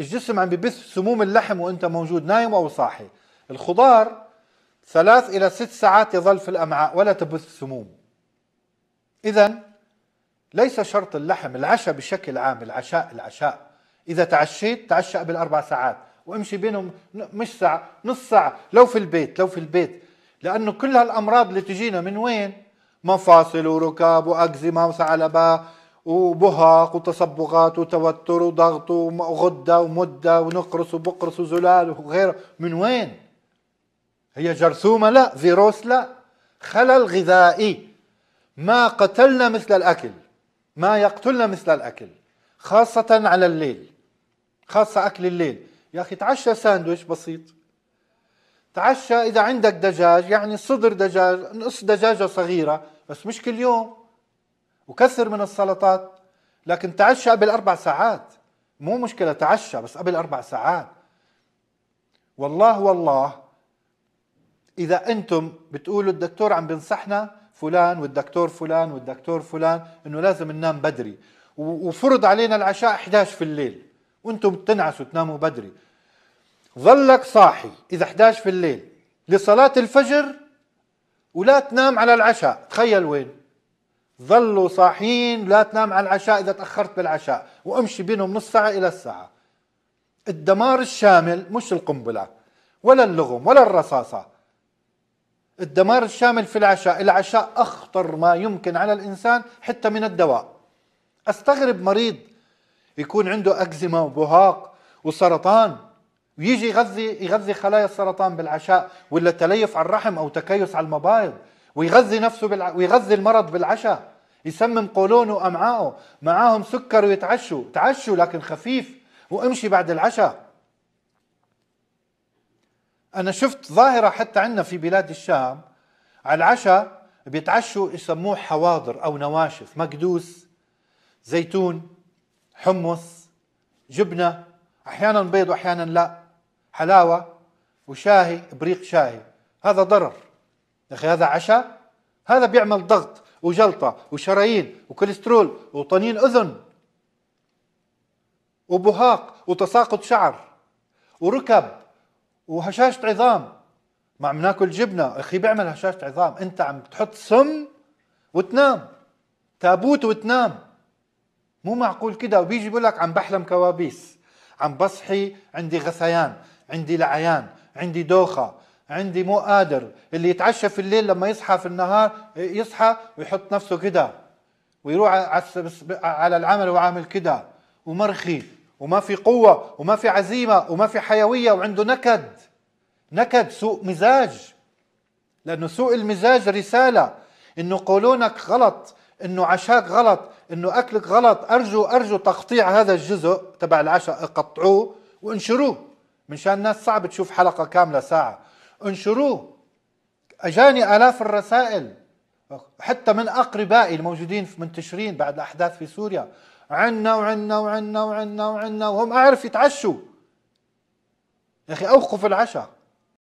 الجسم عم ببث سموم اللحم وانت موجود نايم او صاحي الخضار ثلاث الى ست ساعات يظل في الامعاء ولا تبث سموم اذا ليس شرط اللحم العشاء بشكل عام العشاء العشاء اذا تعشيت تعشى قبل اربع ساعات وامشي بينهم مش ساعه نص ساعه لو في البيت لو في البيت لانه كل هالامراض اللي تجينا من وين مفاصل وركاب واكزيما وثعلبه وبهاق وتصبغات وتوتر وضغط وغدة ومدة ونقرص وبقرص وزلال وغيره من وين؟ هي جرثومة لا فيروس لا خلل غذائي ما قتلنا مثل الأكل ما يقتلنا مثل الأكل خاصة على الليل خاصة أكل الليل يا أخي تعشى ساندويش بسيط تعشى إذا عندك دجاج يعني صدر دجاج نص دجاجة صغيرة بس مش كل يوم وكثر من السلطات لكن تعشى قبل أربع ساعات مو مشكلة تعشى بس قبل أربع ساعات والله والله إذا أنتم بتقولوا الدكتور عم بنصحنا فلان والدكتور فلان والدكتور فلان إنه لازم ننام بدري وفرض علينا العشاء 11 في الليل وأنتم بتنعسوا تناموا بدري ظلك صاحي إذا 11 في الليل لصلاة الفجر ولا تنام على العشاء تخيل وين ظلوا صاحيين لا تنام على العشاء اذا تاخرت بالعشاء وامشي بينهم نص ساعه الى الساعه الدمار الشامل مش القنبله ولا اللغم ولا الرصاصه الدمار الشامل في العشاء العشاء اخطر ما يمكن على الانسان حتى من الدواء استغرب مريض يكون عنده اكزيما وبهاق وسرطان ويجي يغذي يغذي خلايا السرطان بالعشاء ولا تليف على الرحم او تكيس على المبايض ويغذي نفسه بالع... ويغذي المرض بالعشاء يسمم قولونه وامعائه معاهم سكر ويتعشوا تعشوا لكن خفيف وامشي بعد العشاء انا شفت ظاهره حتى عندنا في بلاد الشام على العشاء بيتعشوا يسموه حواضر او نواشف مكدوس زيتون حمص جبنه احيانا بيض واحيانا لا حلاوه وشاهي بريق شاهي هذا ضرر يا اخي هذا عشاء هذا بيعمل ضغط وجلطه وشرايين وكوليسترول وطنين اذن وبهاق وتساقط شعر وركب وهشاشه عظام ما عم ناكل جبنه اخي بيعمل هشاشه عظام انت عم تحط سم وتنام تابوت وتنام مو معقول كده وبيجي بيقول لك عم بحلم كوابيس عم بصحي عندي غثيان عندي لعيان عندي دوخه عندي مو قادر اللي يتعشى في الليل لما يصحى في النهار يصحى ويحط نفسه كده ويروح على العمل وعامل كده ومرخي وما في قوة وما في عزيمة وما في حيوية وعنده نكد نكد سوء مزاج لأنه سوء المزاج رسالة إنه قولونك غلط إنه عشاك غلط إنه أكلك غلط أرجو أرجو تقطيع هذا الجزء تبع العشاء قطعوه وانشروه من شان الناس صعب تشوف حلقة كاملة ساعة انشروه اجاني الاف الرسائل حتى من اقربائي الموجودين في منتشرين بعد الاحداث في سوريا عنا وعنا وعنا وعنا وعنا وهم اعرف يتعشوا يا اخي اوقف العشاء